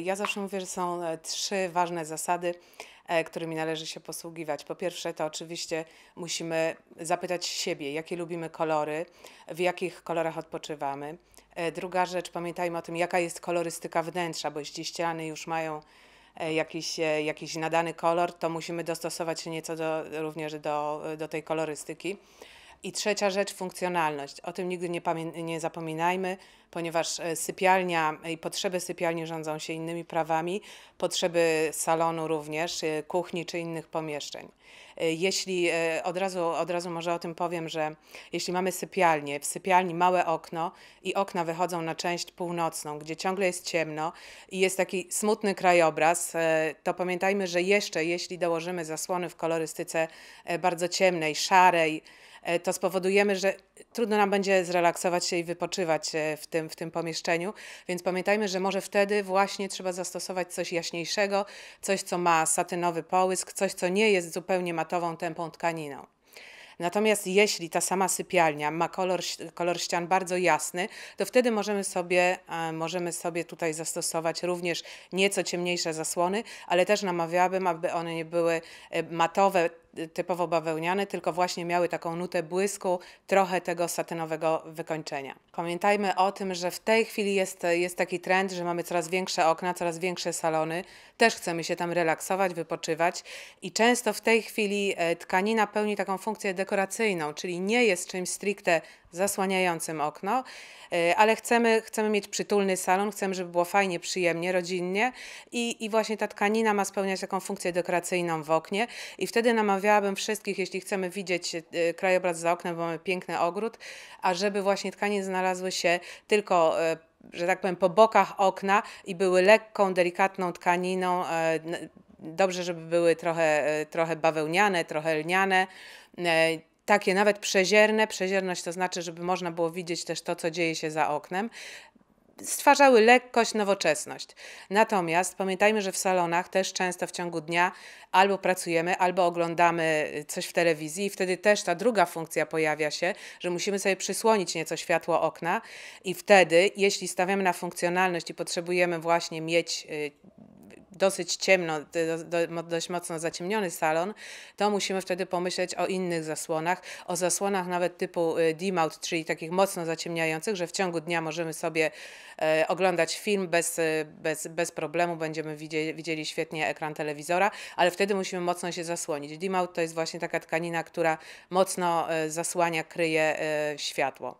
Ja zawsze mówię, że są e, trzy ważne zasady, e, którymi należy się posługiwać. Po pierwsze, to oczywiście musimy zapytać siebie, jakie lubimy kolory, w jakich kolorach odpoczywamy. E, druga rzecz, pamiętajmy o tym, jaka jest kolorystyka wnętrza, bo jeśli ściany już mają jakiś, jakiś nadany kolor, to musimy dostosować się nieco do, również do, do tej kolorystyki. I trzecia rzecz, funkcjonalność. O tym nigdy nie, nie zapominajmy, ponieważ e, sypialnia i potrzeby sypialni rządzą się innymi prawami, potrzeby salonu również, e, kuchni czy innych pomieszczeń. E, jeśli od razu, od razu może o tym powiem, że jeśli mamy sypialnię, w sypialni małe okno i okna wychodzą na część północną, gdzie ciągle jest ciemno i jest taki smutny krajobraz, to pamiętajmy, że jeszcze jeśli dołożymy zasłony w kolorystyce bardzo ciemnej, szarej, E, to spowodujemy, że trudno nam będzie zrelaksować się i wypoczywać e, w tym, w tym pomieszczeniu. Więc pamiętajmy, że może wtedy właśnie trzeba zastosować coś jaśniejszego, coś, co ma satynowy połysk, coś, co nie jest zupełnie matową, tępą tkaniną. Natomiast jeśli ta sama sypialnia ma kolor, kolor ścian bardzo jasny, to wtedy możemy sobie, możemy sobie tutaj zastosować również nieco ciemniejsze zasłony, ale też namawiałabym, aby one nie były e, matowe, typowo bawełniane, tylko właśnie miały taką nutę błysku, trochę tego satynowego wykończenia. Pamiętajmy o tym, że w tej chwili jest, jest taki trend, że mamy coraz większe okna, coraz większe salony, też chcemy się tam relaksować, wypoczywać i często w tej chwili e, tkanina pełni taką funkcję dekoracyjną, czyli nie jest czymś stricte zasłaniającym okno, y, ale chcemy, chcemy mieć przytulny salon, chcemy, żeby było fajnie, przyjemnie, rodzinnie i, i właśnie ta tkanina ma spełniać taką funkcję dekoracyjną w oknie i wtedy namawiałabym wszystkich, jeśli chcemy widzieć y, krajobraz za oknem, bo mamy piękny ogród, a żeby właśnie tkaniny znalazły się tylko y, że tak powiem, po bokach okna i były lekką, delikatną tkaniną, dobrze, żeby były trochę, trochę bawełniane, trochę lniane takie nawet przezierne, przezierność to znaczy, żeby można było widzieć też to, co dzieje się za oknem, stwarzały lekkość, nowoczesność. Natomiast pamiętajmy, że w salonach też często w ciągu dnia albo pracujemy, albo oglądamy coś w telewizji i wtedy też ta druga funkcja pojawia się, że musimy sobie przysłonić nieco światło okna i wtedy, jeśli stawiamy na funkcjonalność i potrzebujemy właśnie mieć y, dosyć ciemno, do, do, dość mocno zaciemniony salon, to musimy wtedy pomyśleć o innych zasłonach, o zasłonach nawet typu y, dimout czyli takich mocno zaciemniających, że w ciągu dnia możemy sobie e, oglądać film bez, y, bez, bez problemu, będziemy widzieli, widzieli świetnie ekran telewizora, ale wtedy musimy mocno się zasłonić. dimout to jest właśnie taka tkanina, która mocno e, zasłania, kryje e, światło.